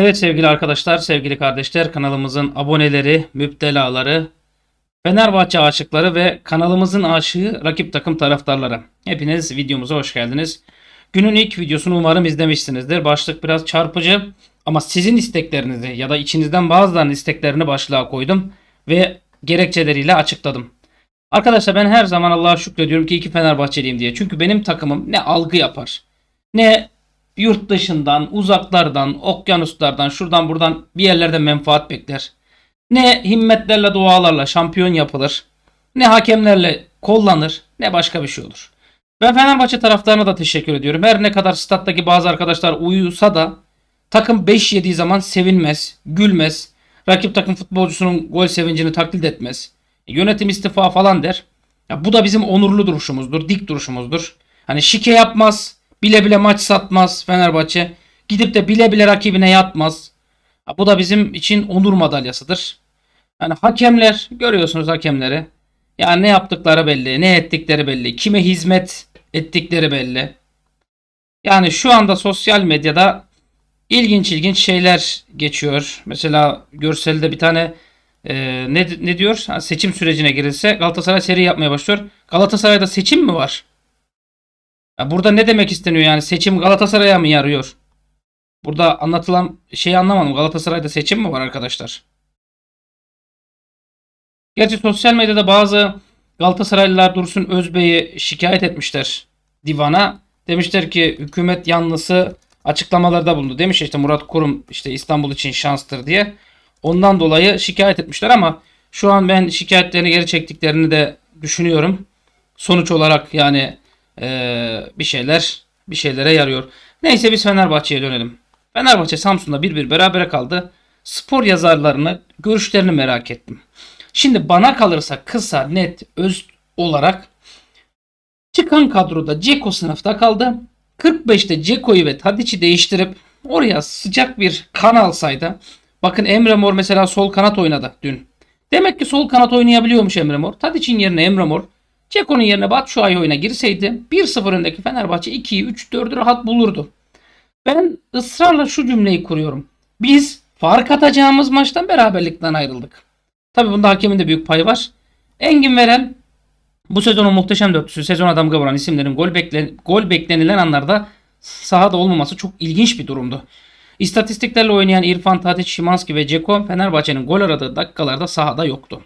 Evet sevgili arkadaşlar, sevgili kardeşler kanalımızın aboneleri, müptelaları, Fenerbahçe aşıkları ve kanalımızın aşığı rakip takım taraftarları. Hepiniz videomuza hoş geldiniz. Günün ilk videosunu umarım izlemişsinizdir. Başlık biraz çarpıcı ama sizin isteklerinizi ya da içinizden bazılarının isteklerini başlığa koydum ve gerekçeleriyle açıkladım. Arkadaşlar ben her zaman Allah'a şükrediyorum ki iki Fenerbahçeliyim diye. Çünkü benim takımım ne algı yapar ne yurt dışından, uzaklardan, okyanuslardan, şuradan buradan bir yerlerde menfaat bekler. Ne himmetlerle, dualarla şampiyon yapılır, ne hakemlerle kollanır, ne başka bir şey olur. Ben Fenerbahçe taraftarına da teşekkür ediyorum. Her ne kadar stat'taki bazı arkadaşlar uyusa da takım 5 yediği zaman sevinmez, gülmez. Rakip takım futbolcusunun gol sevincini taklit etmez. E, yönetim istifa falan der. Ya bu da bizim onurlu duruşumuzdur, dik duruşumuzdur. Hani şike yapmaz, Bile bile maç satmaz Fenerbahçe. Gidip de bile bile rakibine yatmaz. Bu da bizim için onur madalyasıdır. Yani hakemler görüyorsunuz hakemleri. Yani ne yaptıkları belli, ne ettikleri belli, kime hizmet ettikleri belli. Yani şu anda sosyal medyada ilginç ilginç şeyler geçiyor. Mesela görselde bir tane e, ne, ne diyor? Ha, seçim sürecine girilse Galatasaray seri yapmaya başlıyor. Galatasaray'da seçim mi var? Ya burada ne demek isteniyor yani? Seçim Galatasaray'a mı yarıyor? Burada anlatılan şeyi anlamadım. Galatasaray'da seçim mi var arkadaşlar? Gerçi sosyal medyada bazı Galatasaraylılar Dursun Özbey'i şikayet etmişler divana. Demişler ki hükümet yanlısı açıklamalarda bulundu. Demiş işte Murat Kurum işte İstanbul için şanstır diye. Ondan dolayı şikayet etmişler ama şu an ben şikayetlerini geri çektiklerini de düşünüyorum. Sonuç olarak yani e, bir şeyler bir şeylere yarıyor. Neyse biz Fenerbahçe'ye dönelim. Fenerbahçe Samsun'da bir bir berabere kaldı. Spor yazarlarını, görüşlerini merak ettim. Şimdi bana kalırsa kısa net öz olarak çıkan kadroda Ceko sınıfta kaldı. 45'te Ceko'yu ve Tadic'i değiştirip oraya sıcak bir kan alsaydı. Bakın Emre Mor mesela sol kanat oynadı dün. Demek ki sol kanat oynayabiliyormuş Emre Mor. Tadic'in yerine Emre Mor Ceko'nun yerine Batshuayi oyuna girseydi 1-0 öndeki Fenerbahçe 2'yi 3-4'ü rahat bulurdu. Ben ısrarla şu cümleyi kuruyorum. Biz fark atacağımız maçtan beraberlikten ayrıldık. Tabi bunda hakemin de büyük payı var. Engin Veren bu sezonun muhteşem dörtlüsü sezona damga vuran isimlerin gol, beklen gol beklenilen anlarda sahada olmaması çok ilginç bir durumdu. İstatistiklerle oynayan İrfan Tadiç, Şimanski ve Ceko Fenerbahçe'nin gol aradığı dakikalarda sahada yoktu.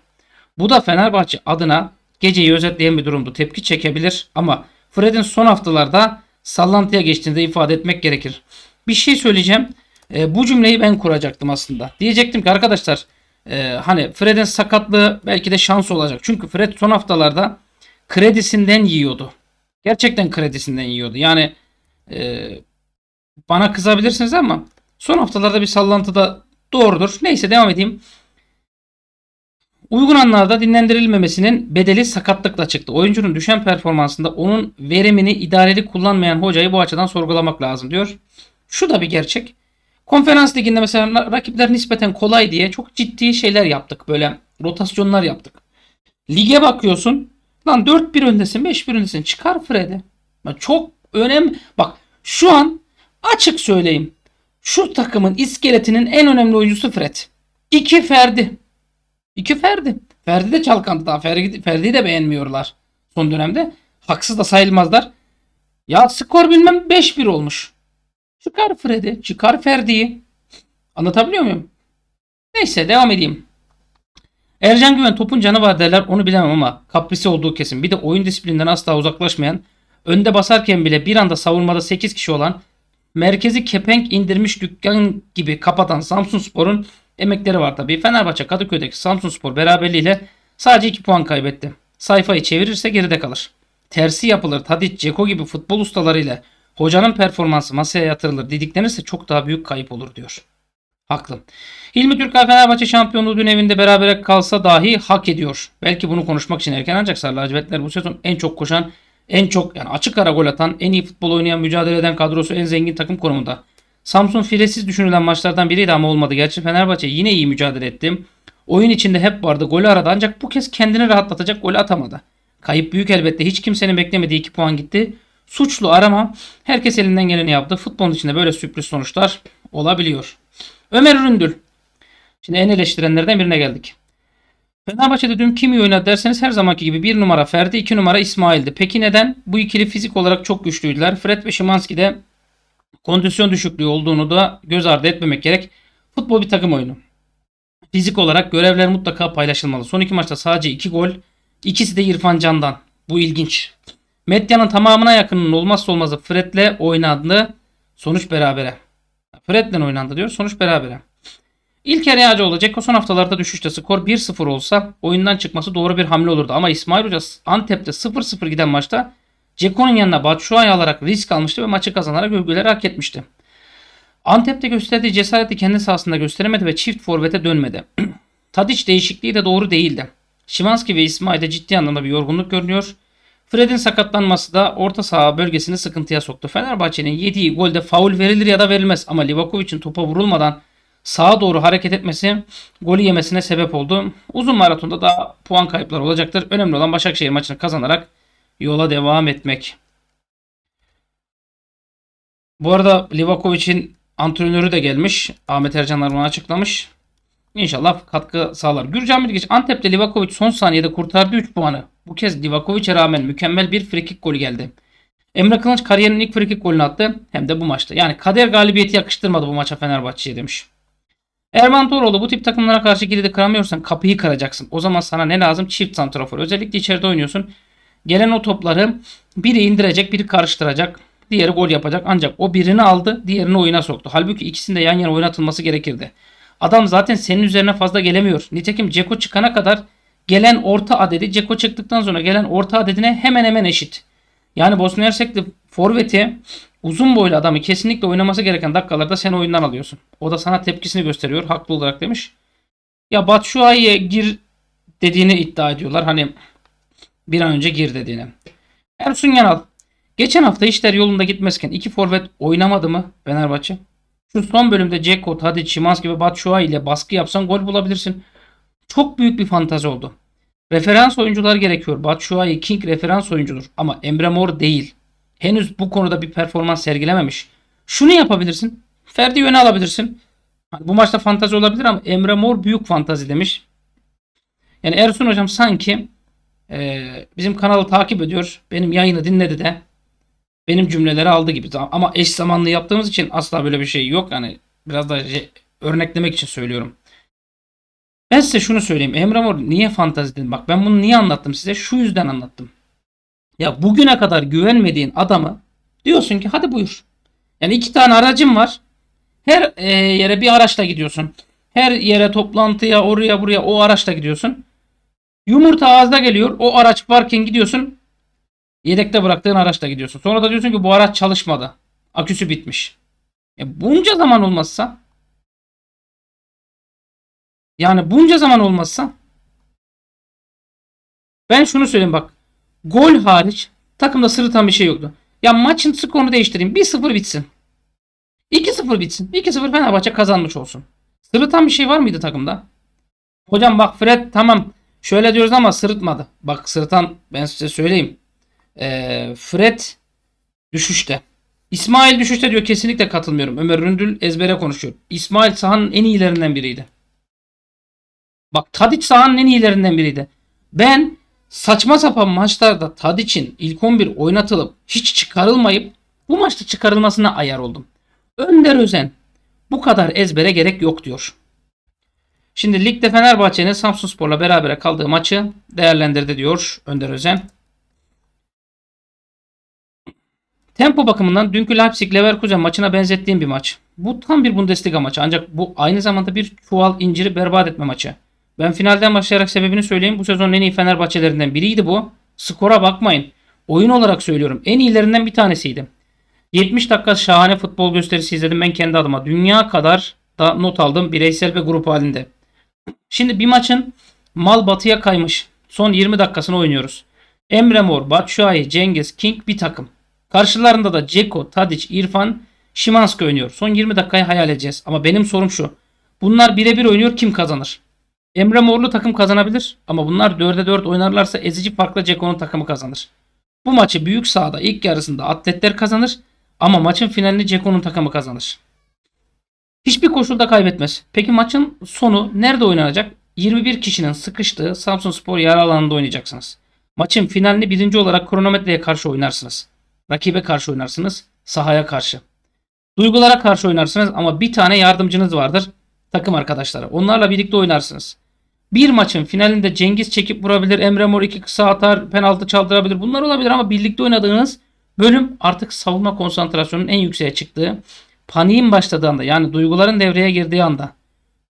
Bu da Fenerbahçe adına geceyi özetleyen bir durumdu. Tepki çekebilir ama Fred'in son haftalarda sallantıya geçtiğini de ifade etmek gerekir. Bir şey söyleyeceğim. E, bu cümleyi ben kuracaktım aslında. Diyecektim ki arkadaşlar e, hani Fred'in sakatlığı belki de şans olacak. Çünkü Fred son haftalarda kredisinden yiyordu. Gerçekten kredisinden yiyordu. Yani e, bana kızabilirsiniz ama son haftalarda bir sallantıda doğrudur. Neyse devam edeyim. Uygun anlarda dinlendirilmemesinin bedeli sakatlıkla çıktı. Oyuncunun düşen performansında onun verimini idareli kullanmayan hocayı bu açıdan sorgulamak lazım diyor. Şu da bir gerçek. Konferans liginde mesela rakipler nispeten kolay diye çok ciddi şeyler yaptık. Böyle rotasyonlar yaptık. Lige bakıyorsun. Lan 4-1 öndesin 5-1 öndesin. Çıkar Fred'i. Çok önemli. Bak şu an açık söyleyeyim. Şu takımın iskeletinin en önemli oyuncusu Fred. İki Ferdi. İki Ferdi. Ferdi de çalkandı daha. Ferdi, Ferdi'yi de beğenmiyorlar son dönemde. Haksız da sayılmazlar. Ya skor bilmem 5-1 olmuş. Çıkar Fred'i, çıkar Ferdi'yi. Anlatabiliyor muyum? Neyse devam edeyim. Ercan Güven topun canı var derler onu bilemem ama kaprisi olduğu kesin. Bir de oyun disiplinden asla uzaklaşmayan, önde basarken bile bir anda savunmada 8 kişi olan, merkezi kepenk indirmiş dükkan gibi kapatan Samsun Spor'un emekleri var tabii. Fenerbahçe Kadıköy'deki Samsunspor beraberliğiyle sadece 2 puan kaybetti. Sayfayı çevirirse geride kalır. Tersi yapılır Tadic, Ceko gibi futbol ustalarıyla hocanın performansı masaya yatırılır dediklenirse çok daha büyük kayıp olur diyor. Haklı. Hilmi Türkay Fenerbahçe şampiyonluğu dün evinde berabere kalsa dahi hak ediyor. Belki bunu konuşmak için erken ancak Sarı Lacivertler bu sezon en çok koşan, en çok yani açık ara gol atan, en iyi futbol oynayan, mücadele eden kadrosu en zengin takım konumunda. Samsun firesiz düşünülen maçlardan biriydi ama olmadı. Gerçi Fenerbahçe yine iyi mücadele ettim. Oyun içinde hep vardı. Golü aradı ancak bu kez kendini rahatlatacak golü atamadı. Kayıp büyük elbette. Hiç kimsenin beklemediği 2 puan gitti. Suçlu arama. Herkes elinden geleni yaptı. Futbolun içinde böyle sürpriz sonuçlar olabiliyor. Ömer Üründül. Şimdi en eleştirenlerden birine geldik. Fenerbahçe'de dün kimi oynadı derseniz her zamanki gibi bir numara Ferdi, iki numara İsmail'di. Peki neden? Bu ikili fizik olarak çok güçlüydüler. Fred ve Şimanski de kondisyon düşüklüğü olduğunu da göz ardı etmemek gerek. Futbol bir takım oyunu. Fizik olarak görevler mutlaka paylaşılmalı. Son iki maçta sadece iki gol. İkisi de İrfan Can'dan. Bu ilginç. Medyanın tamamına yakınının olmazsa olmazı Fred'le oynandı. Sonuç berabere. Fred'le oynandı diyor. Sonuç berabere. İlker Yağcıoğlu Ceko son haftalarda düşüşte skor 1-0 olsa oyundan çıkması doğru bir hamle olurdu. Ama İsmail Hoca Antep'te 0-0 giden maçta Ceko'nun yanına Batshuayi alarak risk almıştı ve maçı kazanarak övgüleri hak etmişti. Antep'te gösterdiği cesareti kendi sahasında gösteremedi ve çift forvete dönmedi. Tadiç değişikliği de doğru değildi. Şimanski ve İsmail'de ciddi anlamda bir yorgunluk görünüyor. Fred'in sakatlanması da orta saha bölgesini sıkıntıya soktu. Fenerbahçe'nin yediği golde faul verilir ya da verilmez ama Livakovic'in topa vurulmadan sağa doğru hareket etmesi golü yemesine sebep oldu. Uzun maratonda da puan kayıpları olacaktır. Önemli olan Başakşehir maçını kazanarak yola devam etmek. Bu arada Livakovic'in antrenörü de gelmiş. Ahmet Ercan Arman açıklamış. İnşallah katkı sağlar. Gürcan Bilgiç Antep'te Livakovic son saniyede kurtardı 3 puanı. Bu kez Livakovic'e rağmen mükemmel bir frikik golü geldi. Emre Kılınç kariyerinin ilk frikik golünü attı. Hem de bu maçta. Yani kader galibiyeti yakıştırmadı bu maça Fenerbahçe'ye demiş. Erman Toroğlu bu tip takımlara karşı kilidi kıramıyorsan kapıyı kıracaksın. O zaman sana ne lazım? Çift santrafor. Özellikle içeride oynuyorsun. Gelen o topları biri indirecek, biri karıştıracak. Diğeri gol yapacak. Ancak o birini aldı, diğerini oyuna soktu. Halbuki ikisinin de yan yana oynatılması gerekirdi. Adam zaten senin üzerine fazla gelemiyor. Nitekim Ceko çıkana kadar gelen orta adedi Ceko çıktıktan sonra gelen orta adedine hemen hemen eşit. Yani Bosna Hersek'te forveti uzun boylu adamı kesinlikle oynaması gereken dakikalarda sen oyundan alıyorsun. O da sana tepkisini gösteriyor haklı olarak demiş. Ya Batshuayi'ye gir dediğini iddia ediyorlar. Hani bir an önce gir dediğine. Ersun Yanal. Geçen hafta işler yolunda gitmezken iki forvet oynamadı mı Fenerbahçe? Şu son bölümde Ceko, Tadic, Şimans gibi Batshuayi ile baskı yapsan gol bulabilirsin. Çok büyük bir fantazi oldu. Referans oyuncular gerekiyor. Batshuayi King referans oyuncudur ama Emre Mor değil. Henüz bu konuda bir performans sergilememiş. Şunu yapabilirsin. Ferdi öne alabilirsin. Hani bu maçta fantazi olabilir ama Emre Mor büyük fantazi demiş. Yani Ersun hocam sanki e, bizim kanalı takip ediyor. Benim yayını dinledi de benim cümleleri aldı gibi. Ama eş zamanlı yaptığımız için asla böyle bir şey yok. Yani biraz da örneklemek için söylüyorum. Ben size şunu söyleyeyim. Emre Mor niye fantazi dedim? Bak ben bunu niye anlattım size? Şu yüzden anlattım. Ya bugüne kadar güvenmediğin adamı diyorsun ki hadi buyur. Yani iki tane aracın var. Her e, yere bir araçla gidiyorsun. Her yere toplantıya oraya buraya o araçla gidiyorsun. Yumurta ağızda geliyor. O araç varken gidiyorsun. Yedekte bıraktığın araçla gidiyorsun. Sonra da diyorsun ki bu araç çalışmadı. Aküsü bitmiş. E bunca zaman olmazsa yani bunca zaman olmazsa ben şunu söyleyeyim bak. Gol hariç takımda sırıtan bir şey yoktu. Ya maçın skorunu değiştireyim. 1-0 bitsin. 2-0 bitsin. 2-0 Fenerbahçe kazanmış olsun. Sırıtan bir şey var mıydı takımda? Hocam bak Fred tamam Şöyle diyoruz ama sırıtmadı. Bak sırıtan ben size söyleyeyim. E, Fred düşüşte. İsmail düşüşte diyor kesinlikle katılmıyorum. Ömer Ründül ezbere konuşuyor. İsmail sahanın en iyilerinden biriydi. Bak Tadic sahanın en iyilerinden biriydi. Ben saçma sapan maçlarda Tadic'in ilk 11 oynatılıp hiç çıkarılmayıp bu maçta çıkarılmasına ayar oldum. Önder Özen bu kadar ezbere gerek yok diyor. Şimdi ligde Fenerbahçe'nin Sporla berabere kaldığı maçı değerlendirdi diyor Önder Özen. Tempo bakımından dünkü Leipzig-Leverkusen maçına benzettiğim bir maç. Bu tam bir Bundesliga maçı ancak bu aynı zamanda bir çuval inciri berbat etme maçı. Ben finalden başlayarak sebebini söyleyeyim. Bu sezonun en iyi Fenerbahçelerinden biriydi bu. Skora bakmayın. Oyun olarak söylüyorum. En iyilerinden bir tanesiydi. 70 dakika şahane futbol gösterisi izledim ben kendi adıma. Dünya kadar da not aldım bireysel ve grup halinde. Şimdi bir maçın mal batıya kaymış. Son 20 dakikasını oynuyoruz. Emre Mor, Batshuayi, Cengiz, King bir takım. Karşılarında da Ceko, Tadic, İrfan, Şimanski oynuyor. Son 20 dakikayı hayal edeceğiz. Ama benim sorum şu. Bunlar birebir oynuyor kim kazanır? Emre Morlu takım kazanabilir ama bunlar 4'e 4 oynarlarsa ezici farkla Ceko'nun takımı kazanır. Bu maçı büyük sahada ilk yarısında atletler kazanır ama maçın finalini Ceko'nun takımı kazanır. Hiçbir koşulda kaybetmez. Peki maçın sonu nerede oynanacak? 21 kişinin sıkıştığı Samsun Spor yara alanında oynayacaksınız. Maçın finalini birinci olarak kronometreye karşı oynarsınız. Rakibe karşı oynarsınız. Sahaya karşı. Duygulara karşı oynarsınız ama bir tane yardımcınız vardır. Takım arkadaşları. Onlarla birlikte oynarsınız. Bir maçın finalinde Cengiz çekip vurabilir. Emre Mor iki kısa atar. Penaltı çaldırabilir. Bunlar olabilir ama birlikte oynadığınız bölüm artık savunma konsantrasyonunun en yükseğe çıktığı Paniğin başladığı anda yani duyguların devreye girdiği anda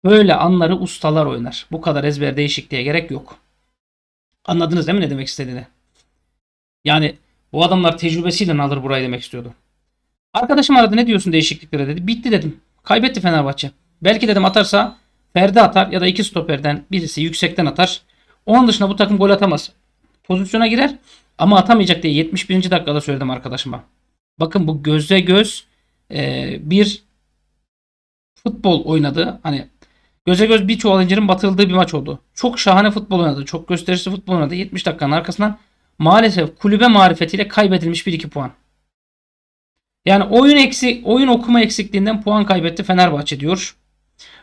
böyle anları ustalar oynar. Bu kadar ezber değişikliğe gerek yok. Anladınız değil mi ne demek istediğini? Yani bu adamlar tecrübesiyle alır burayı demek istiyordu. Arkadaşım aradı ne diyorsun değişikliklere dedi. Bitti dedim. Kaybetti Fenerbahçe. Belki dedim atarsa Ferdi atar ya da iki stoperden birisi yüksekten atar. Onun dışında bu takım gol atamaz. Pozisyona girer ama atamayacak diye 71. dakikada söyledim arkadaşıma. Bakın bu gözle göz e, bir futbol oynadı. Hani göze göz bir çuval incirin batıldığı bir maç oldu. Çok şahane futbol oynadı. Çok gösterişli futbol oynadı. 70 dakikanın arkasından maalesef kulübe marifetiyle kaybedilmiş 1-2 puan. Yani oyun eksi oyun okuma eksikliğinden puan kaybetti Fenerbahçe diyor.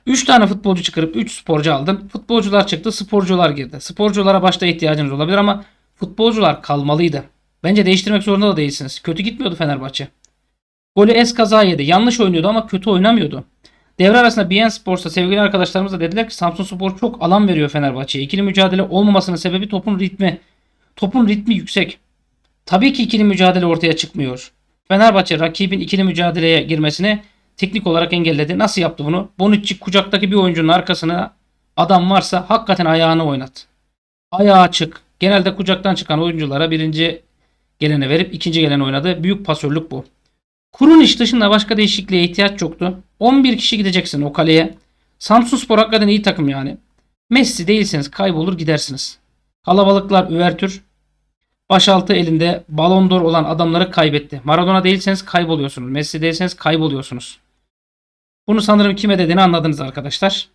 3 tane futbolcu çıkarıp 3 sporcu aldım. Futbolcular çıktı, sporcular girdi. Sporculara başta ihtiyacınız olabilir ama futbolcular kalmalıydı. Bence değiştirmek zorunda da değilsiniz. Kötü gitmiyordu Fenerbahçe. Golü es kaza yedi. Yanlış oynuyordu ama kötü oynamıyordu. Devre arasında BN Sports'ta sevgili arkadaşlarımız da dediler ki Samsun Spor çok alan veriyor Fenerbahçe'ye. İkili mücadele olmamasının sebebi topun ritmi. Topun ritmi yüksek. Tabii ki ikili mücadele ortaya çıkmıyor. Fenerbahçe rakibin ikili mücadeleye girmesini teknik olarak engelledi. Nasıl yaptı bunu? Bonucci kucaktaki bir oyuncunun arkasına adam varsa hakikaten ayağını oynat. Ayağı açık. Genelde kucaktan çıkan oyunculara birinci geleni verip ikinci geleni oynadı. Büyük pasörlük bu. Kurun iş dışında başka değişikliğe ihtiyaç yoktu. 11 kişi gideceksin o kaleye. Samsun Spor hakikaten iyi takım yani. Messi değilseniz kaybolur gidersiniz. Kalabalıklar üvertür. Başaltı elinde balon d'Or olan adamları kaybetti. Maradona değilseniz kayboluyorsunuz. Messi değilseniz kayboluyorsunuz. Bunu sanırım kime dediğini anladınız arkadaşlar.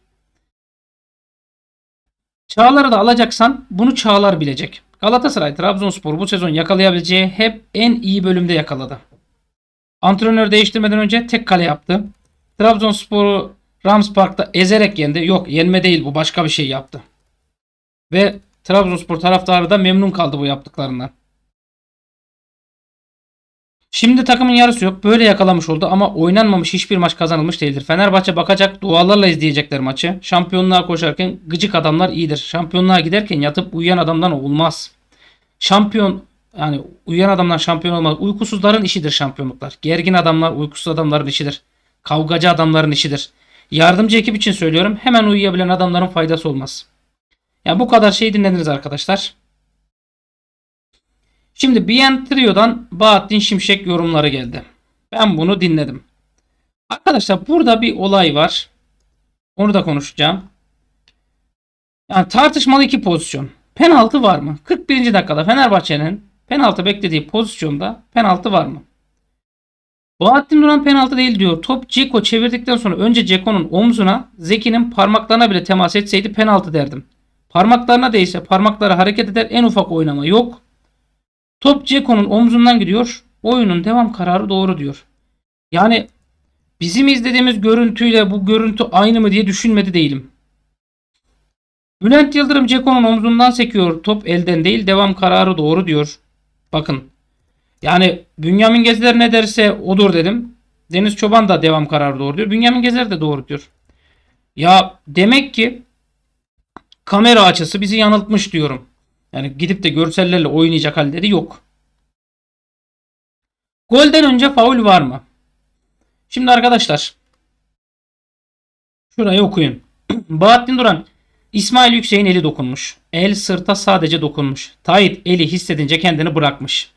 Çağlar'ı da alacaksan bunu Çağlar bilecek. Galatasaray Trabzonspor bu sezon yakalayabileceği hep en iyi bölümde yakaladı. Antrenör değiştirmeden önce tek kale yaptı. Trabzonspor'u Rams Park'ta ezerek yendi. Yok yenme değil bu başka bir şey yaptı. Ve Trabzonspor taraftarı da memnun kaldı bu yaptıklarından. Şimdi takımın yarısı yok. Böyle yakalamış oldu ama oynanmamış hiçbir maç kazanılmış değildir. Fenerbahçe bakacak dualarla izleyecekler maçı. Şampiyonluğa koşarken gıcık adamlar iyidir. Şampiyonluğa giderken yatıp uyuyan adamdan olmaz. Şampiyon yani uyuyan adamlar şampiyon olmaz. Uykusuzların işidir şampiyonluklar. Gergin adamlar uykusuz adamların işidir. Kavgacı adamların işidir. Yardımcı ekip için söylüyorum. Hemen uyuyabilen adamların faydası olmaz. Ya yani bu kadar şey dinlediniz arkadaşlar. Şimdi BN Trio'dan Bahattin Şimşek yorumları geldi. Ben bunu dinledim. Arkadaşlar burada bir olay var. Onu da konuşacağım. Yani tartışmalı iki pozisyon. Penaltı var mı? 41. dakikada Fenerbahçe'nin Penaltı beklediği pozisyonda penaltı var mı? Bahattin Duran penaltı değil diyor. Top Ceko çevirdikten sonra önce Ceko'nun omzuna Zeki'nin parmaklarına bile temas etseydi penaltı derdim. Parmaklarına değse parmakları hareket eder en ufak oynama yok. Top Ceko'nun omzundan gidiyor. Oyunun devam kararı doğru diyor. Yani bizim izlediğimiz görüntüyle bu görüntü aynı mı diye düşünmedi değilim. Bülent Yıldırım Ceko'nun omzundan sekiyor. Top elden değil devam kararı doğru diyor. Bakın. Yani Bünyamin Gezer ne derse odur dedim. Deniz Çoban da devam kararı doğru diyor. Bünyamin Gezer de doğru diyor. Ya demek ki kamera açısı bizi yanıltmış diyorum. Yani gidip de görsellerle oynayacak halleri yok. Golden önce faul var mı? Şimdi arkadaşlar şurayı okuyun. Bahattin Duran İsmail Yüksek'in eli dokunmuş. El sırta sadece dokunmuş. Tayit eli hissedince kendini bırakmış.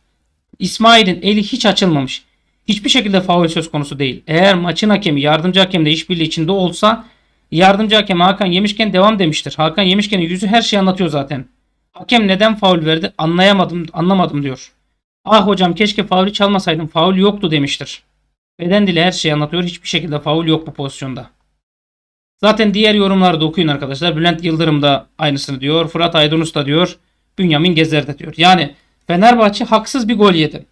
İsmail'in eli hiç açılmamış. Hiçbir şekilde faul söz konusu değil. Eğer maçın hakemi yardımcı hakem de işbirliği içinde olsa yardımcı hakem Hakan Yemişken devam demiştir. Hakan Yemişken'in yüzü her şeyi anlatıyor zaten. Hakem neden faul verdi anlayamadım anlamadım diyor. Ah hocam keşke faulü çalmasaydım faul yoktu demiştir. Beden dili her şeyi anlatıyor. Hiçbir şekilde faul yok bu pozisyonda. Zaten diğer yorumları da okuyun arkadaşlar. Bülent Yıldırım da aynısını diyor. Fırat Aydın Usta diyor. Bünyamin Gezer de diyor. Yani Fenerbahçe haksız bir gol yedi.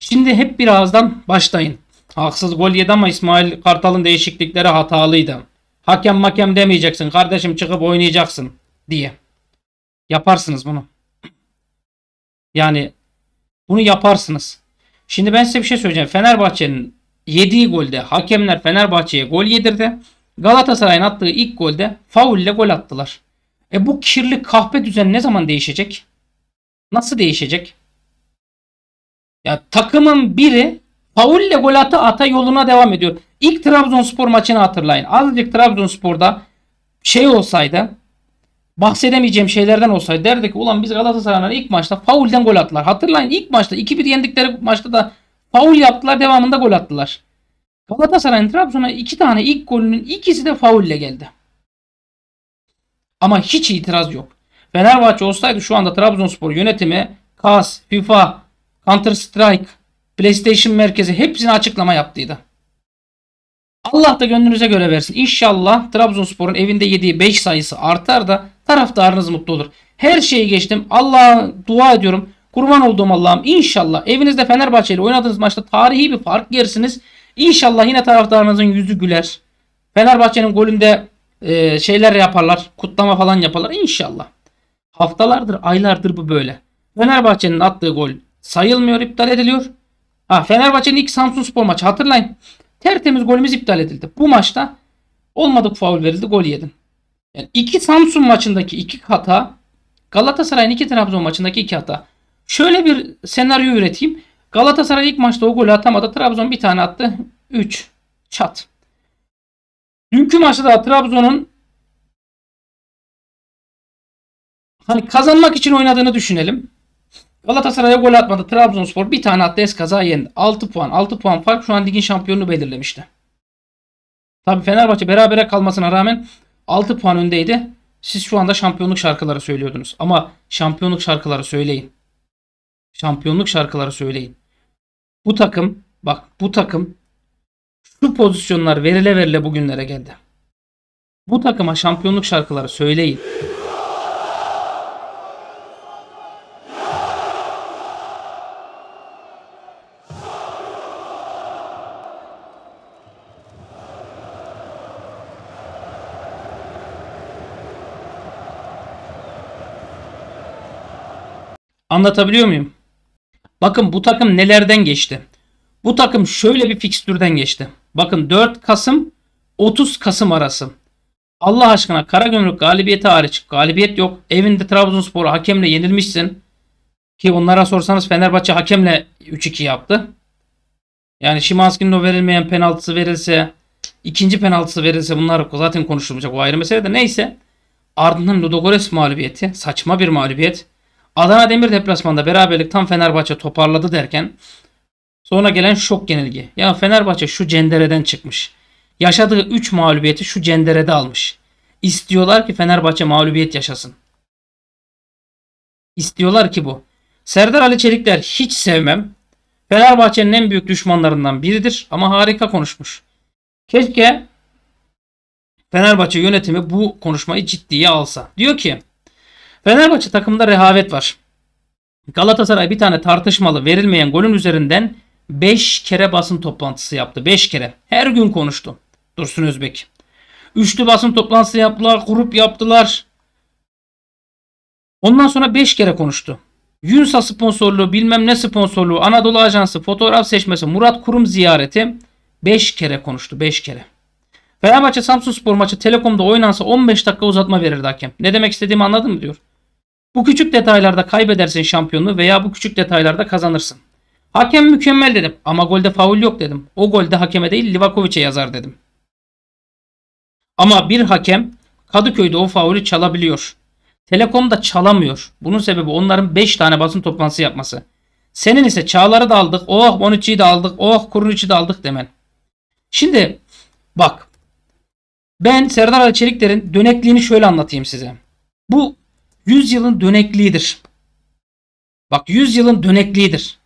Şimdi hep bir ağızdan başlayın. Haksız gol yedi ama İsmail Kartal'ın değişiklikleri hatalıydı. Hakem makem demeyeceksin kardeşim çıkıp oynayacaksın diye. Yaparsınız bunu. Yani bunu yaparsınız. Şimdi ben size bir şey söyleyeceğim. Fenerbahçe'nin yediği golde hakemler Fenerbahçe'ye gol yedirdi. Galatasaray'ın attığı ilk golde faulle gol attılar. E bu kirli kahpe düzen ne zaman değişecek? Nasıl değişecek? Ya takımın biri faulle gol atı ata yoluna devam ediyor. İlk Trabzonspor maçını hatırlayın. Azıcık Trabzonspor'da şey olsaydı bahsedemeyeceğim şeylerden olsaydı derdi ki ulan biz Galatasaray'ın ilk maçta faulden gol attılar. Hatırlayın ilk maçta 2-1 yendikleri maçta da faul yaptılar devamında gol attılar. Galatasaray'ın Trabzon'a iki tane ilk golünün ikisi de faulle geldi. Ama hiç itiraz yok. Fenerbahçe olsaydı şu anda Trabzonspor yönetimi KAS, FIFA, Counter Strike, PlayStation merkezi hepsini açıklama yaptıydı. Allah da gönlünüze göre versin. İnşallah Trabzonspor'un evinde yediği 5 sayısı artar da taraftarınız mutlu olur. Her şeyi geçtim. Allah'a dua ediyorum. Kurban olduğum Allah'ım inşallah evinizde Fenerbahçe ile oynadığınız maçta tarihi bir fark yersiniz. İnşallah yine taraftarınızın yüzü güler. Fenerbahçe'nin golünde e, şeyler yaparlar. Kutlama falan yaparlar. İnşallah. Haftalardır, aylardır bu böyle. Fenerbahçe'nin attığı gol sayılmıyor, iptal ediliyor. Ha, Fenerbahçe'nin ilk Samsun Spor maçı hatırlayın. Tertemiz golümüz iptal edildi. Bu maçta olmadık faul verildi, gol yedim. Yani iki Samsun maçındaki iki hata, Galatasaray'ın iki Trabzon maçındaki iki hata. Şöyle bir senaryo üreteyim. Galatasaray ilk maçta o golü atamadı. Trabzon bir tane attı. 3. Çat. Dünkü maçta da Trabzon'un hani kazanmak için oynadığını düşünelim. Galatasaray'a gol atmadı. Trabzonspor bir tane attı. Eskaza yendi. 6 puan. 6 puan fark şu an ligin şampiyonunu belirlemişti. Tabi Fenerbahçe berabere kalmasına rağmen 6 puan öndeydi. Siz şu anda şampiyonluk şarkıları söylüyordunuz. Ama şampiyonluk şarkıları söyleyin. Şampiyonluk şarkıları söyleyin. Bu takım bak bu takım şu pozisyonlar verile verile bugünlere geldi. Bu takıma şampiyonluk şarkıları söyleyin. Anlatabiliyor muyum? Bakın bu takım nelerden geçti. Bu takım şöyle bir fikstürden geçti. Bakın 4 Kasım 30 Kasım arası. Allah aşkına Karagümrük galibiyeti hariç galibiyet yok. Evinde Trabzonspor'a hakemle yenilmişsin. Ki onlara sorsanız Fenerbahçe hakemle 3-2 yaptı. Yani Şimanski'nin o verilmeyen penaltısı verilse, ikinci penaltısı verilse bunlar zaten konuşulmayacak o ayrı mesele de neyse. Ardından Ludogorets mağlubiyeti saçma bir mağlubiyet. Adana Demir deplasmanda beraberlik tam Fenerbahçe toparladı derken sonra gelen şok yenilgi. Ya Fenerbahçe şu cendereden çıkmış. Yaşadığı 3 mağlubiyeti şu cenderede almış. İstiyorlar ki Fenerbahçe mağlubiyet yaşasın. İstiyorlar ki bu. Serdar Ali Çelikler hiç sevmem. Fenerbahçe'nin en büyük düşmanlarından biridir ama harika konuşmuş. Keşke Fenerbahçe yönetimi bu konuşmayı ciddiye alsa. Diyor ki Fenerbahçe takımında rehavet var. Galatasaray bir tane tartışmalı verilmeyen golün üzerinden 5 kere basın toplantısı yaptı. 5 kere. Her gün konuştu. Dursun Özbek. Üçlü basın toplantısı yaptılar. Grup yaptılar. Ondan sonra 5 kere konuştu. Yunsa sponsorluğu, bilmem ne sponsorluğu, Anadolu Ajansı, fotoğraf seçmesi, Murat Kurum ziyareti 5 kere konuştu. 5 kere. Fenerbahçe Samsun Spor maçı Telekom'da oynansa 15 dakika uzatma verirdi hakem. Ne demek istediğimi anladın mı diyor. Bu küçük detaylarda kaybedersin şampiyonluğu veya bu küçük detaylarda kazanırsın. Hakem mükemmel dedim ama golde faul yok dedim. O golde hakeme değil Livakovic'e yazar dedim. Ama bir hakem Kadıköy'de o faulü çalabiliyor. Telekom da çalamıyor. Bunun sebebi onların 5 tane basın toplantısı yapması. Senin ise Çağlar'ı da aldık. Oh Bonucci'yi de aldık. Oh Kurnucci'yi da aldık demen. Şimdi bak. Ben Serdar Ali Çelikler'in dönekliğini şöyle anlatayım size. Bu 100 yılın dönekliğidir. Bak 100 yılın dönekliğidir.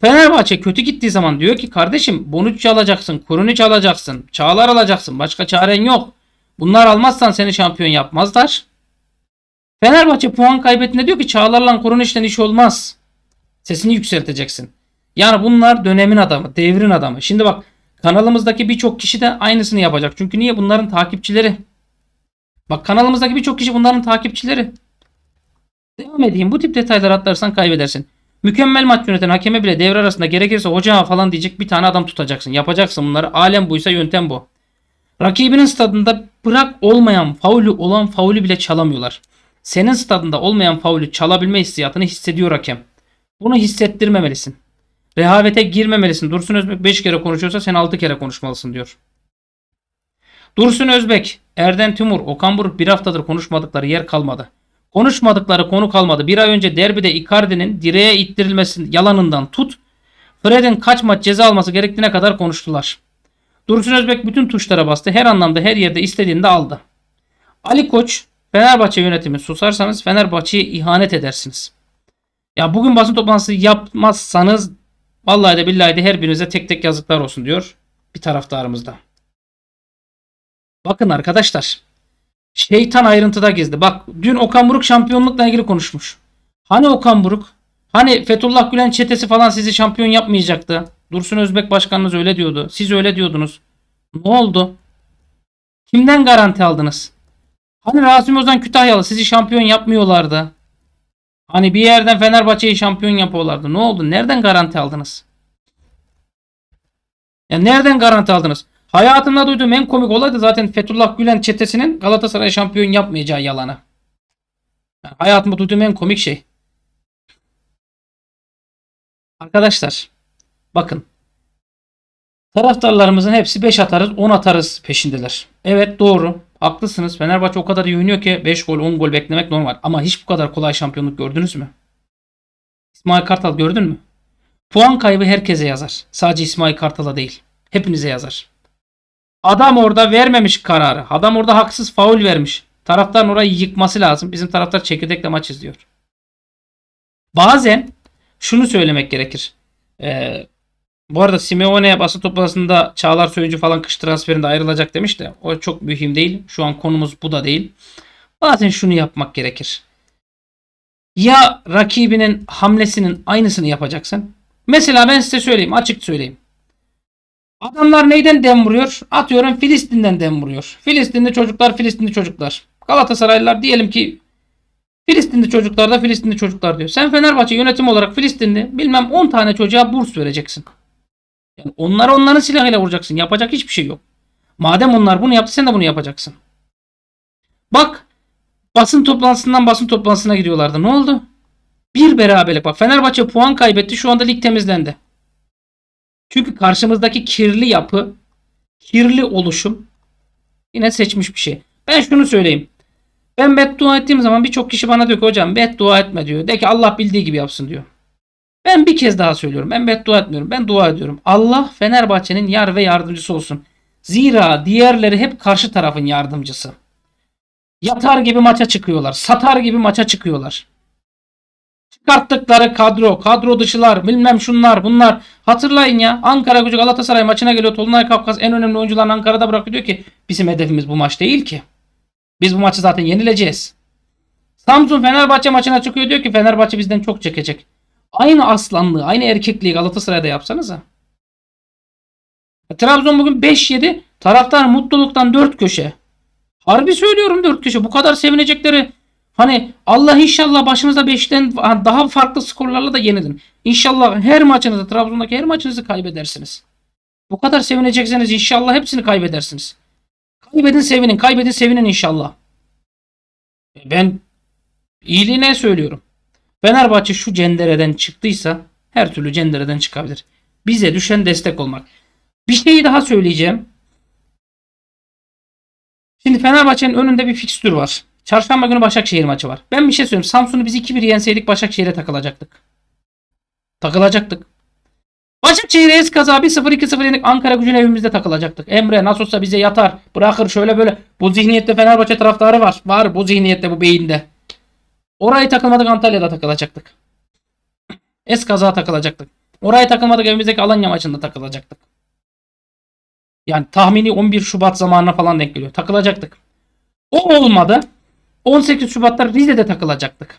Fenerbahçe kötü gittiği zaman diyor ki kardeşim Bonucci alacaksın, Kurunic alacaksın, Çağlar alacaksın. Başka çaren yok. Bunlar almazsan seni şampiyon yapmazlar. Fenerbahçe puan kaybettiğinde diyor ki Çağlar'la Kurunic'le iş olmaz. Sesini yükselteceksin. Yani bunlar dönemin adamı, devrin adamı. Şimdi bak kanalımızdaki birçok kişi de aynısını yapacak. Çünkü niye? Bunların takipçileri. Bak kanalımızdaki birçok kişi bunların takipçileri. Devam edeyim. Bu tip detaylar atlarsan kaybedersin. Mükemmel maç yöneten hakeme bile devre arasında gerekirse hoca falan diyecek bir tane adam tutacaksın. Yapacaksın bunları. Alem buysa yöntem bu. Rakibinin stadında bırak olmayan faulü olan faulü bile çalamıyorlar. Senin stadında olmayan faulü çalabilme hissiyatını hissediyor hakem. Bunu hissettirmemelisin. Rehavete girmemelisin. Dursun Özbek 5 kere konuşuyorsa sen 6 kere konuşmalısın diyor. Dursun Özbek, Erden Timur, Okan Buruk bir haftadır konuşmadıkları yer kalmadı. Konuşmadıkları konu kalmadı. Bir ay önce derbide Icardi'nin direğe ittirilmesinin yalanından tut. Fred'in kaç maç ceza alması gerektiğine kadar konuştular. Dursun Özbek bütün tuşlara bastı. Her anlamda her yerde istediğinde aldı. Ali Koç, Fenerbahçe yönetimi susarsanız Fenerbahçe'ye ihanet edersiniz. Ya bugün basın toplantısı yapmazsanız vallahi de billahi de her birinize tek tek yazıklar olsun diyor bir taraftarımızda. Bakın arkadaşlar Şeytan ayrıntıda gizli. Bak dün Okan Buruk şampiyonlukla ilgili konuşmuş. Hani Okan Buruk? Hani Fethullah Gülen çetesi falan sizi şampiyon yapmayacaktı. Dursun Özbek başkanınız öyle diyordu. Siz öyle diyordunuz. Ne oldu? Kimden garanti aldınız? Hani Rasim Ozan Kütahyalı sizi şampiyon yapmıyorlardı. Hani bir yerden Fenerbahçe'yi şampiyon yapıyorlardı. Ne oldu? Nereden garanti aldınız? Ya nereden garanti aldınız? Hayatımda duyduğum en komik olay da zaten Fethullah Gülen çetesinin Galatasaray şampiyon yapmayacağı yalanı. Yani hayatımda duyduğum en komik şey. Arkadaşlar bakın. Taraftarlarımızın hepsi 5 atarız 10 atarız peşindeler. Evet doğru. Haklısınız. Fenerbahçe o kadar iyi oynuyor ki 5 gol 10 gol beklemek normal. Ama hiç bu kadar kolay şampiyonluk gördünüz mü? İsmail Kartal gördün mü? Puan kaybı herkese yazar. Sadece İsmail Kartal'a değil. Hepinize yazar. Adam orada vermemiş kararı. Adam orada haksız faul vermiş. Taraftan orayı yıkması lazım. Bizim taraftar çekirdekle maç izliyor. Bazen şunu söylemek gerekir. Ee, bu arada Simeone basın toplantısında Çağlar Söyüncü falan kış transferinde ayrılacak demiş de o çok mühim değil. Şu an konumuz bu da değil. Bazen şunu yapmak gerekir. Ya rakibinin hamlesinin aynısını yapacaksın. Mesela ben size söyleyeyim açık söyleyeyim. Adamlar neyden dem vuruyor? Atıyorum Filistin'den dem vuruyor. Filistinli çocuklar, Filistinli çocuklar. Galatasaraylılar diyelim ki Filistinli çocuklar da Filistinli çocuklar diyor. Sen Fenerbahçe yönetim olarak Filistinli bilmem 10 tane çocuğa burs vereceksin. Yani onları onların silahıyla vuracaksın. Yapacak hiçbir şey yok. Madem onlar bunu yaptı sen de bunu yapacaksın. Bak basın toplantısından basın toplantısına gidiyorlardı. Ne oldu? Bir beraberlik. Bak Fenerbahçe puan kaybetti. Şu anda lig temizlendi. Çünkü karşımızdaki kirli yapı, kirli oluşum yine seçmiş bir şey. Ben şunu söyleyeyim. Ben beddua ettiğim zaman birçok kişi bana diyor ki hocam beddua etme diyor. De ki Allah bildiği gibi yapsın diyor. Ben bir kez daha söylüyorum. Ben beddua etmiyorum. Ben dua ediyorum. Allah Fenerbahçe'nin yar ve yardımcısı olsun. Zira diğerleri hep karşı tarafın yardımcısı. Yatar gibi maça çıkıyorlar. Satar gibi maça çıkıyorlar çıkarttıkları kadro, kadro dışılar, bilmem şunlar, bunlar. Hatırlayın ya Ankara Gücü Galatasaray maçına geliyor. Tolunay Kafkas en önemli oyuncularını Ankara'da bırakıyor diyor ki bizim hedefimiz bu maç değil ki. Biz bu maçı zaten yenileceğiz. Samsun Fenerbahçe maçına çıkıyor diyor ki Fenerbahçe bizden çok çekecek. Aynı aslanlığı, aynı erkekliği Galatasaray'da yapsanız ha Trabzon bugün 5-7. Taraftar mutluluktan 4 köşe. Harbi söylüyorum 4 köşe. Bu kadar sevinecekleri Hani Allah inşallah başınıza 5'ten hani daha farklı skorlarla da yenilir. İnşallah her maçınızı Trabzon'daki her maçınızı kaybedersiniz. Bu kadar sevinecekseniz inşallah hepsini kaybedersiniz. Kaybedin sevinin, kaybedin sevinin inşallah. Ben iyiliğine söylüyorum. Fenerbahçe şu cendereden çıktıysa her türlü cendereden çıkabilir. Bize düşen destek olmak. Bir şeyi daha söyleyeceğim. Şimdi Fenerbahçe'nin önünde bir fikstür var. Çarşamba günü Başakşehir maçı var. Ben bir şey söyleyeyim. Samsun'u biz 2-1 yenseydik Başakşehir'e takılacaktık. Takılacaktık. Başakşehir'e es kaza 1-0-2-0 yenik Ankara gücün evimizde takılacaktık. Emre nasıl olsa bize yatar. Bırakır şöyle böyle. Bu zihniyette Fenerbahçe taraftarı var. Var bu zihniyette bu beyinde. Orayı takılmadık Antalya'da takılacaktık. Es kaza takılacaktık. Orayı takılmadık evimizdeki Alanya maçında takılacaktık. Yani tahmini 11 Şubat zamanına falan denk geliyor. Takılacaktık. O olmadı. 18 Şubat'ta Rize'de takılacaktık.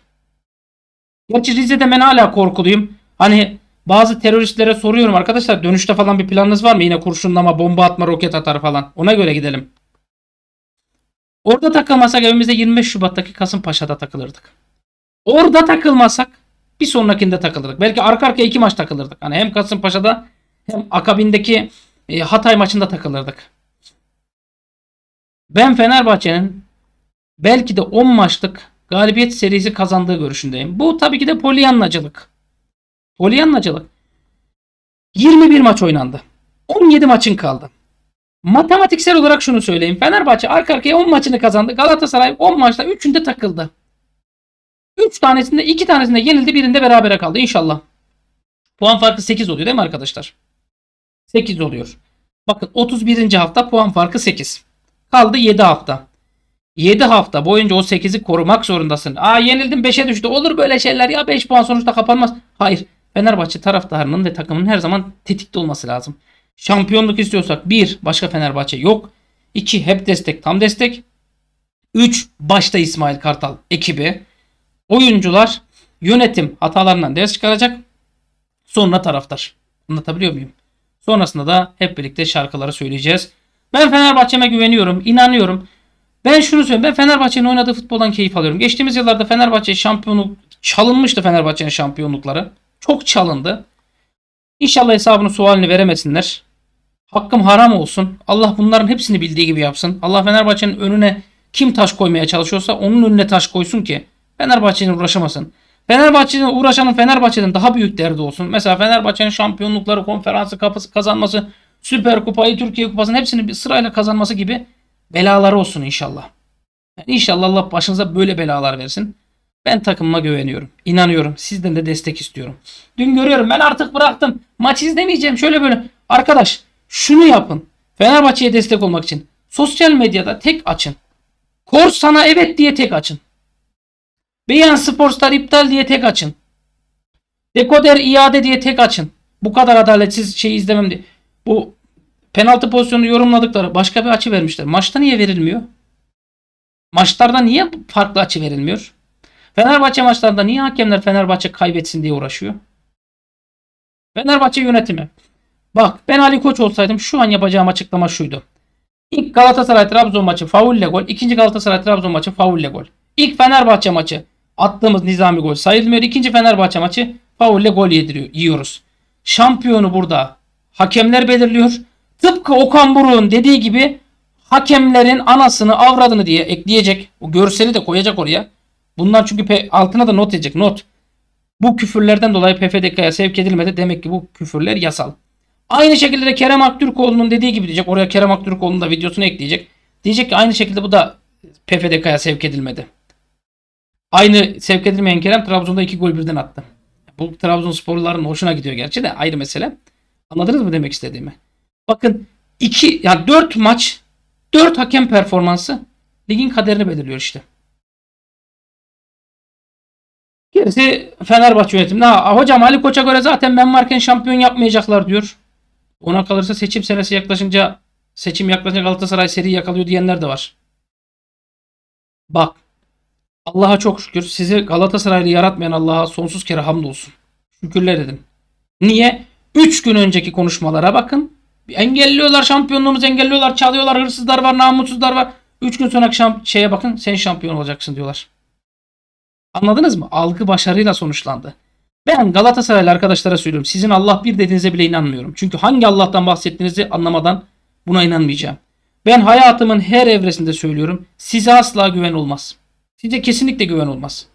Gerçi Rize'de ben hala korkuluyum. Hani bazı teröristlere soruyorum arkadaşlar dönüşte falan bir planınız var mı? Yine kurşunlama, bomba atma, roket atar falan. Ona göre gidelim. Orada takılmasak evimizde 25 Şubat'taki Kasımpaşa'da takılırdık. Orada takılmasak bir sonrakinde takılırdık. Belki arka arkaya iki maç takılırdık. Hani hem Kasımpaşa'da hem akabindeki e, Hatay maçında takılırdık. Ben Fenerbahçe'nin belki de 10 maçlık galibiyet serisi kazandığı görüşündeyim. Bu tabii ki de polyanlacılık. Polyanlacılık. 21 maç oynandı. 17 maçın kaldı. Matematiksel olarak şunu söyleyeyim. Fenerbahçe arka arkaya 10 maçını kazandı. Galatasaray 10 maçta 3'ünde takıldı. 3 tanesinde 2 tanesinde yenildi. Birinde berabere kaldı inşallah. Puan farkı 8 oluyor değil mi arkadaşlar? 8 oluyor. Bakın 31. hafta puan farkı 8. Kaldı 7 hafta. 7 hafta boyunca o 8'i korumak zorundasın. Aa yenildim 5'e düştü. Olur böyle şeyler ya 5 puan sonuçta kapanmaz. Hayır. Fenerbahçe taraftarının ve takımının her zaman tetikte olması lazım. Şampiyonluk istiyorsak 1 başka Fenerbahçe yok. 2 hep destek tam destek. 3 başta İsmail Kartal ekibi. Oyuncular yönetim hatalarından ders çıkaracak. Sonra taraftar. Anlatabiliyor muyum? Sonrasında da hep birlikte şarkıları söyleyeceğiz. Ben Fenerbahçe'me güveniyorum, inanıyorum. Ben şunu söyleyeyim. Ben Fenerbahçe'nin oynadığı futboldan keyif alıyorum. Geçtiğimiz yıllarda Fenerbahçe şampiyonluk çalınmıştı Fenerbahçe'nin şampiyonlukları. Çok çalındı. İnşallah hesabını sualini veremesinler. Hakkım haram olsun. Allah bunların hepsini bildiği gibi yapsın. Allah Fenerbahçe'nin önüne kim taş koymaya çalışıyorsa onun önüne taş koysun ki Fenerbahçe'nin uğraşamasın. Fenerbahçe'nin uğraşanın Fenerbahçe'den daha büyük derdi olsun. Mesela Fenerbahçe'nin şampiyonlukları, konferansı kapısı kazanması, Süper Kupayı, Türkiye Kupası'nın hepsini bir sırayla kazanması gibi belaları olsun inşallah. Yani inşallah Allah başınıza böyle belalar versin. Ben takımıma güveniyorum. İnanıyorum. Sizden de destek istiyorum. Dün görüyorum ben artık bıraktım. Maç izlemeyeceğim. Şöyle böyle. Arkadaş şunu yapın. Fenerbahçe'ye destek olmak için. Sosyal medyada tek açın. Korsana evet diye tek açın. Beyan Sportstar iptal diye tek açın. Dekoder iade diye tek açın. Bu kadar adaletsiz şey izlemem diye. Bu Penaltı pozisyonu yorumladıkları başka bir açı vermişler. Maçta niye verilmiyor? Maçlarda niye farklı açı verilmiyor? Fenerbahçe maçlarında niye hakemler Fenerbahçe kaybetsin diye uğraşıyor? Fenerbahçe yönetimi. Bak ben Ali Koç olsaydım şu an yapacağım açıklama şuydu. İlk Galatasaray Trabzon maçı faulle gol. ikinci Galatasaray Trabzon maçı faulle gol. İlk Fenerbahçe maçı attığımız nizami gol sayılmıyor. İkinci Fenerbahçe maçı faulle gol yediriyor, yiyoruz. Şampiyonu burada hakemler belirliyor. Tıpkı Okan Buruk'un dediği gibi hakemlerin anasını avradını diye ekleyecek. O görseli de koyacak oraya. Bundan çünkü altına da not edecek. Not. Bu küfürlerden dolayı PFDK'ya sevk edilmedi. Demek ki bu küfürler yasal. Aynı şekilde de Kerem Aktürkoğlu'nun dediği gibi diyecek. Oraya Kerem Aktürkoğlu'nun da videosunu ekleyecek. Diyecek ki aynı şekilde bu da PFDK'ya sevk edilmedi. Aynı sevk edilmeyen Kerem Trabzon'da iki gol birden attı. Bu Trabzon Trabzonsporluların hoşuna gidiyor gerçi de ayrı mesele. Anladınız mı demek istediğimi? Bakın 2 yani 4 maç 4 hakem performansı ligin kaderini belirliyor işte. Gerisi Fenerbahçe yönetiminde. Ha, hocam Ali Koç'a göre zaten ben varken şampiyon yapmayacaklar diyor. Ona kalırsa seçim senesi yaklaşınca seçim yaklaşınca Galatasaray seri yakalıyor diyenler de var. Bak Allah'a çok şükür sizi Galatasaraylı yaratmayan Allah'a sonsuz kere hamdolsun. Şükürler edin. Niye? 3 gün önceki konuşmalara bakın. Engelliyorlar şampiyonluğumuzu engelliyorlar. Çalıyorlar hırsızlar var namussuzlar var. 3 gün sonra şamp şeye bakın sen şampiyon olacaksın diyorlar. Anladınız mı? Algı başarıyla sonuçlandı. Ben Galatasaraylı arkadaşlara söylüyorum. Sizin Allah bir dediğinize bile inanmıyorum. Çünkü hangi Allah'tan bahsettiğinizi anlamadan buna inanmayacağım. Ben hayatımın her evresinde söylüyorum. Size asla güven olmaz. Size kesinlikle güven olmaz.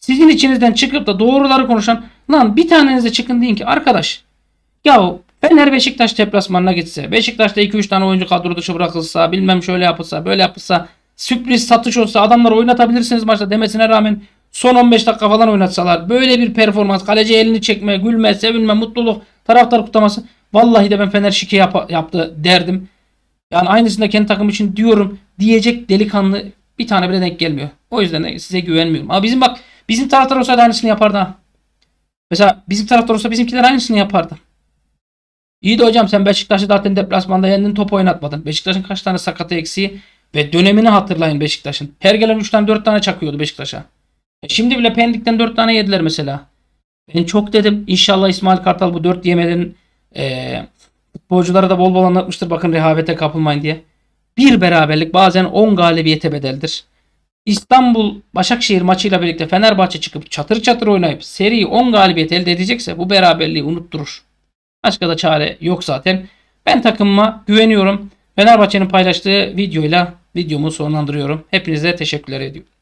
Sizin içinizden çıkıp da doğruları konuşan lan bir tanenize çıkın deyin ki arkadaş ya Fener Beşiktaş deplasmanına gitse, Beşiktaş'ta 2-3 tane oyuncu kadro dışı bırakılsa, bilmem şöyle yapılsa, böyle yapılsa, sürpriz satış olsa adamları oynatabilirsiniz maçta demesine rağmen son 15 dakika falan oynatsalar böyle bir performans kaleci elini çekme, gülme, sevinme, mutluluk, taraftar kutlaması vallahi de ben Fener şike yap yaptı derdim. Yani aynısını da kendi takım için diyorum diyecek delikanlı bir tane bile denk gelmiyor. O yüzden size güvenmiyorum. Ama bizim bak bizim taraftar olsaydı aynısını yapardı ha. Mesela bizim taraftar olsa bizimkiler aynısını yapardı. İyi de hocam sen Beşiktaş'ı zaten deplasmanda yendin top oynatmadın. Beşiktaş'ın kaç tane sakatı eksiği ve dönemini hatırlayın Beşiktaş'ın. Her gelen 3 tane 4 tane çakıyordu Beşiktaş'a. E şimdi bile Pendik'ten 4 tane yediler mesela. Ben çok dedim. İnşallah İsmail Kartal bu 4 yemeden e, futbolculara da bol bol anlatmıştır. Bakın rehavete kapılmayın diye. Bir beraberlik bazen 10 galibiyete bedeldir. İstanbul Başakşehir maçıyla birlikte Fenerbahçe çıkıp çatır çatır oynayıp seriyi 10 galibiyet elde edecekse bu beraberliği unutturur. Başka da çare yok zaten. Ben takımıma güveniyorum. Fenerbahçe'nin paylaştığı videoyla videomu sonlandırıyorum. Hepinize teşekkürler ediyorum.